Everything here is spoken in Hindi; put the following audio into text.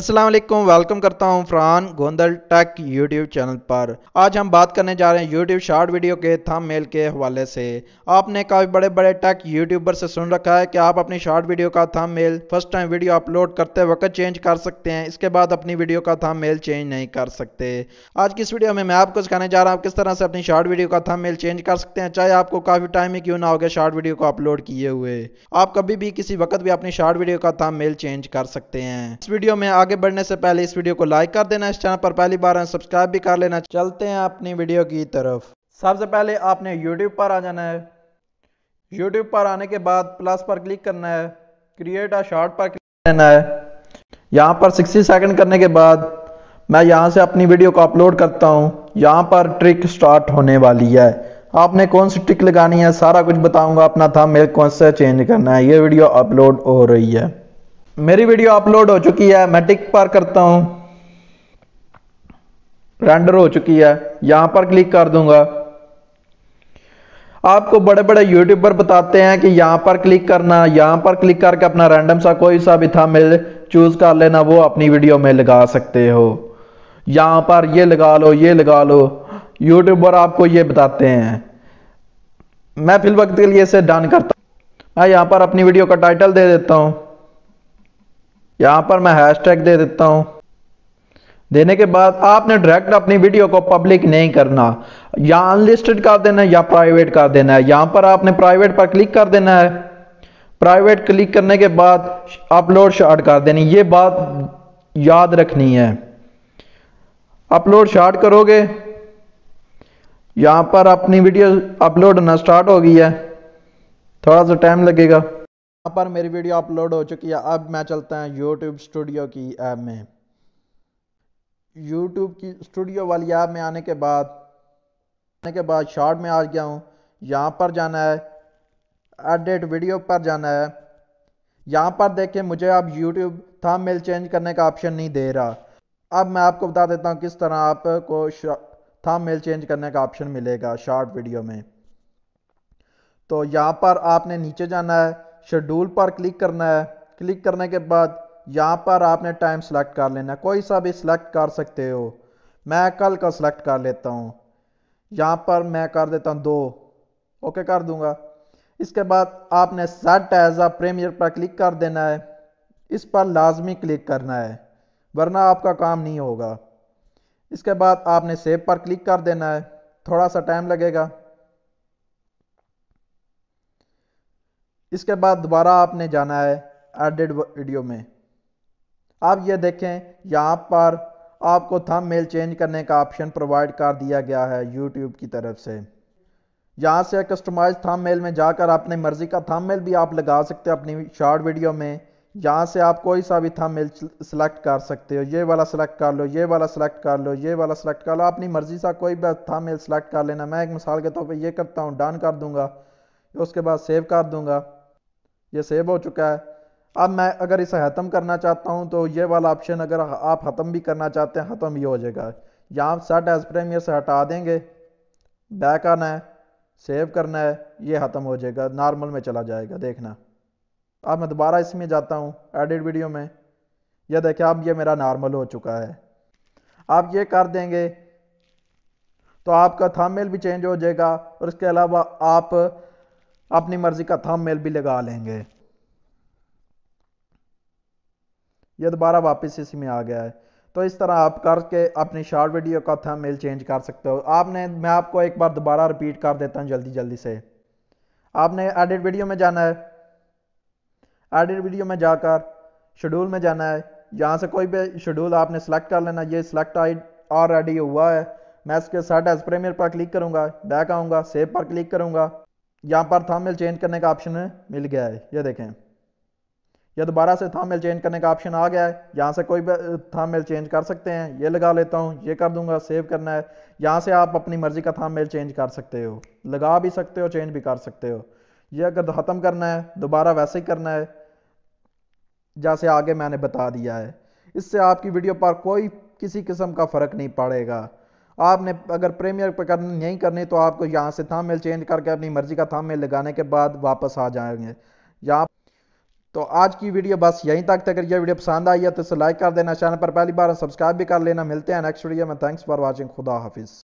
अस्सलाम वालेकुम वेलकम करता हूं Farhan Gondal tech YouTube channel पर आज हम बात करने जा रहे हैं यूट्यूब शॉर्ट वीडियो के थम मेल के हवाले से आपने काफ़ी बड़े बड़े टेक यूट्यूबर से सुन रखा है कि आप अपनी शॉर्ट वीडियो का thumbnail first time video upload करते वक्त चेंज कर सकते हैं इसके बाद अपनी वीडियो का थम मेल चेंज नहीं कर सकते आज की इस वीडियो में मैं आपको सिखाने जा रहा हूँ किस तरह से अपनी शॉर्ट वीडियो का थम मेल चेंज कर सकते हैं चाहे आपको काफ़ी टाइम ही क्यों ना हो गया शॉर्ट वीडियो को अपलोड किए हुए आप कभी भी किसी वक्त भी अपनी शॉर्ट वीडियो का थम मेल चेंज कर सकते हैं इस वीडियो में आगे बढ़ने से पहले इस वीडियो को लाइक कर देना इस चैनल पर पहली बार है सब्सक्राइब भी कर लेना चलते हैं अपनी वीडियो की तरफ सबसे पहले आपने यूट्यूब पर आ जाना है यूट्यूब पर आने के बाद प्लस पर क्लिक करना है क्रिएट अ शॉर्ट पर क्लिक करना है यहाँ पर सिक्सटी सेकेंड करने के बाद मैं यहाँ से अपनी वीडियो को अपलोड करता हूँ यहाँ पर ट्रिक स्टार्ट होने वाली है आपने कौन सी ट्रिक लगानी है सारा कुछ बताऊंगा अपना था मेरे कौन सा चेंज करना है ये वीडियो अपलोड हो रही है मेरी वीडियो अपलोड हो चुकी है मैं टिक पर करता हूं रेंडर हो चुकी है यहां पर क्लिक कर दूंगा आपको बड़े बड़े यूट्यूबर बताते हैं कि यहां पर क्लिक करना यहां पर क्लिक करके अपना रैंडम सा कोई सा भी था मिल चूज कर लेना वो अपनी वीडियो में लगा सकते हो यहां पर ये लगा लो ये लगा लो यूट्यूबर आपको ये बताते हैं मैं फिल वक्त के लिए इसे डन करता हूं मैं यहां पर अपनी वीडियो का टाइटल दे देता हूं यहां पर मैं हैशटैग दे देता हूं देने के बाद आपने डायरेक्ट अपनी वीडियो को पब्लिक नहीं करना या अनलिस्टेड कर देना या प्राइवेट कर देना है यहां पर आपने प्राइवेट पर क्लिक कर देना है प्राइवेट क्लिक करने के बाद अपलोड शार्ट कर देनी ये बात याद रखनी है अपलोड शार्ट करोगे यहां पर अपनी वीडियो अपलोड होना स्टार्ट हो गई है थोड़ा सा टाइम लगेगा यहाँ पर मेरी वीडियो अपलोड हो चुकी है अब मैं चलता हूँ यूट्यूब स्टूडियो की ऐप में यूट्यूब की स्टूडियो वाली ऐप में आने के बाद आने के बाद शॉर्ट में आ गया हूँ यहाँ पर जाना है एडिट वीडियो पर जाना है यहाँ पर देखें मुझे अब यूट्यूब थंबनेल चेंज करने का ऑप्शन नहीं दे रहा अब मैं आपको बता देता हूँ किस तरह आपको थंबनेल चेंज करने का ऑप्शन मिलेगा शॉर्ट वीडियो में तो यहाँ पर आपने नीचे जाना है शेड्यूल पर क्लिक करना है क्लिक करने के बाद यहाँ पर आपने टाइम सेलेक्ट कर लेना कोई सा भी सिलेक्ट कर सकते हो मैं कल का सिलेक्ट कर लेता हूँ यहाँ पर मैं कर देता हूँ दो ओके कर दूँगा इसके बाद आपने सेट एज आ प्रीमियर पर क्लिक कर देना है इस पर लाजमी क्लिक करना है वरना आपका काम नहीं होगा इसके बाद आपने सेव पर क्लिक कर देना है थोड़ा सा टाइम लगेगा इसके बाद दोबारा आपने जाना है एडिड वीडियो में आप ये देखें यहाँ पर आपको थम मेल चेंज करने का ऑप्शन प्रोवाइड कर दिया गया है यूट्यूब की तरफ से यहाँ से कस्टमाइज थम मेल में जाकर अपनी मर्ज़ी का थम मेल भी आप लगा सकते हैं अपनी शॉर्ट वीडियो में यहाँ से आप कोई सा भी थम मेल सेलेक्ट कर सकते हो ये वाला सेलेक्ट कर लो ये वाला सेलेक्ट कर लो ये वाला सेलेक्ट कर लो अपनी मर्ज़ी सा कोई भी थम मेल सेलेक्ट कर लेना मैं एक मिसाल के तौर पर यह करता हूँ डन कर दूँगा उसके बाद सेव कर दूँगा ये सेव हो चुका है अब मैं अगर इसे ख़त्म करना चाहता हूँ तो ये वाला ऑप्शन अगर आप ख़त्म भी करना चाहते हैं ख़त्म ही हो जाएगा यहाँ सेट एज प्रेमियर से हटा देंगे बैक आना है सेव करना है ये ख़त्म हो जाएगा नॉर्मल में चला जाएगा देखना अब मैं दोबारा इसमें जाता हूँ एडिट वीडियो में यह देखें अब ये मेरा नॉर्मल हो चुका है आप ये कर देंगे तो आपका थंबनेल भी चेंज हो जाएगा और इसके अलावा आप अपनी मर्जी का थम मेल भी लगा लेंगे ये दोबारा वापस इसी में आ गया है तो इस तरह आप करके अपनी शॉर्ट वीडियो का थम मेल चेंज कर सकते हो आपने मैं आपको एक बार दोबारा रिपीट कर देता हूँ जल्दी जल्दी से आपने एडिट वीडियो में जाना है एडिट वीडियो में जाकर शेड्यूल में जाना है यहाँ से कोई भी शेड्यूल आपने सेलेक्ट कर लेना ये सिलेक्ट आई ऑलरेडी हुआ है मैं इसके साथ एज प्रेमियर पर क्लिक करूँगा बैक आऊँगा सेव पर क्लिक करूँगा यहाँ पर थामेल चेंज करने का ऑप्शन मिल गया है ये देखें यह दोबारा से थाममेल चेंज करने का ऑप्शन आ गया है यहाँ से कोई भी मेल चेंज कर सकते हैं ये लगा लेता हूँ ये कर दूंगा सेव करना है यहाँ से आप अपनी मर्जी का थाममेल चेंज कर सकते हो लगा भी सकते हो चेंज भी कर सकते हो ये अगर ख़त्म करना है दोबारा वैसे ही करना है जैसे आगे मैंने बता दिया है इससे आपकी वीडियो पर कोई किसी किस्म का फ़र्क नहीं पड़ेगा आपने अगर प्रीमियर पे कर, नहीं करनी तो आपको यहाँ से थाम मेल चेंज करके अपनी मर्ज़ी का थाम मेल लगाने के बाद वापस आ जाएंगे यहाँ तो आज की वीडियो बस यहीं तक अगर यह वीडियो पसंद आई है तो इसे लाइक कर देना चैनल पर पहली बार सब्सक्राइब भी कर लेना मिलते हैं नेक्स्ट वीडियो में थैंक्स फॉर वॉचिंग खुदा हाफिज़